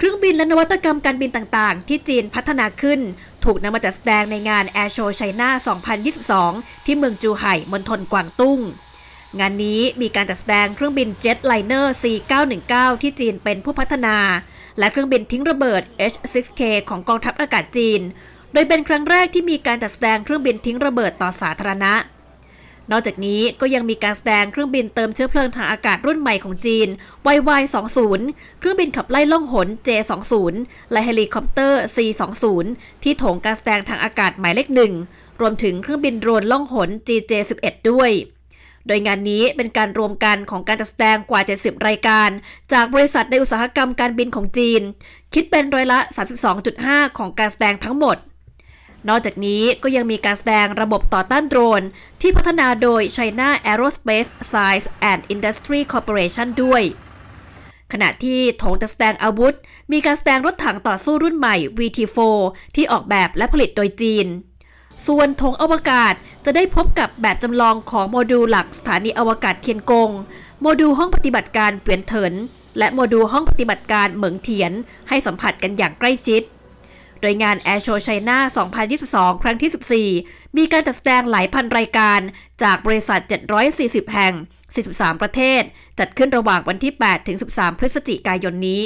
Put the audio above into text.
เครื่องบินและนวัตกรรมการบินต่างๆ ที่จีนพัฒนาขึ้น ถูกนำมาจัดแสดงในงาน Air Show China 2022 ที่เมืองจูไห่มณฑลกวางตุ้ง งานนี้มีการจัดแสดงเครื่องบินเจ็ตไลเนอร์ C919 ที่จีนเป็นผู้พัฒนา และเครื่องบินทิ้งระเบิด H6K ของกองทัพอากาศจีน โดยเป็นครั้งแรกที่มีการจัดแสดงเครื่องบินทิ้งระเบิดต่อสาธารณะนอกจากนี้ก็ยังมีการแสดงเครื่องบินเติมเชื้อเพลิงทางอากาศรุ่นใหม่ของจีน YY20 เครื่องบินขับไล่ล่องหน J20 และเฮลิคอปเตอร์ C20 ที่โถงการแสดงทางอากาศหมายเลขหนึ่ง รวมถึงเครื่องบินโดรนล่องหน GJ11 ด้วย โดยงานนี้เป็นการรวมกันของการจัดแสดงกว่า 70 รายการ จากบริษัทในอุตสาหกรรมการบินของจีน คิดเป็นร้อยละ 32.5 ของการแสดงทั้งหมดนอกจากนี้ก็ยังมีการแสดงระบบต่อต้านโดรน ที่พัฒนาโดย China Aerospace Science and Industry Corporation ด้วย ขณะที่ถงจะแสดงอาวุธ มีการแสดงรถถังต่อสู้รุ่นใหม่ VT4 ที่ออกแบบและผลิตโดยจีน ส่วนถงอวกาศจะได้พบกับแบบจำลองของโมดูลหลักสถานีอวกาศเทียนกง โมดูลห้องปฏิบัติการเปลี่ยนเถิน และโมดูลห้องปฏิบัติการเหมิงเทียน ให้สัมผัสกันอย่างใกล้ชิดโดยงานอร์โชว์ไชน่า 2022 ครั้งที่ 14 มีการจัดแสดงหลายพันรายการ จากบริษัท 740 แห่ง 43 ประเทศ จัดขึ้นระหว่างวันที่ 8 ถึง 13 พฤศจิกายนนี้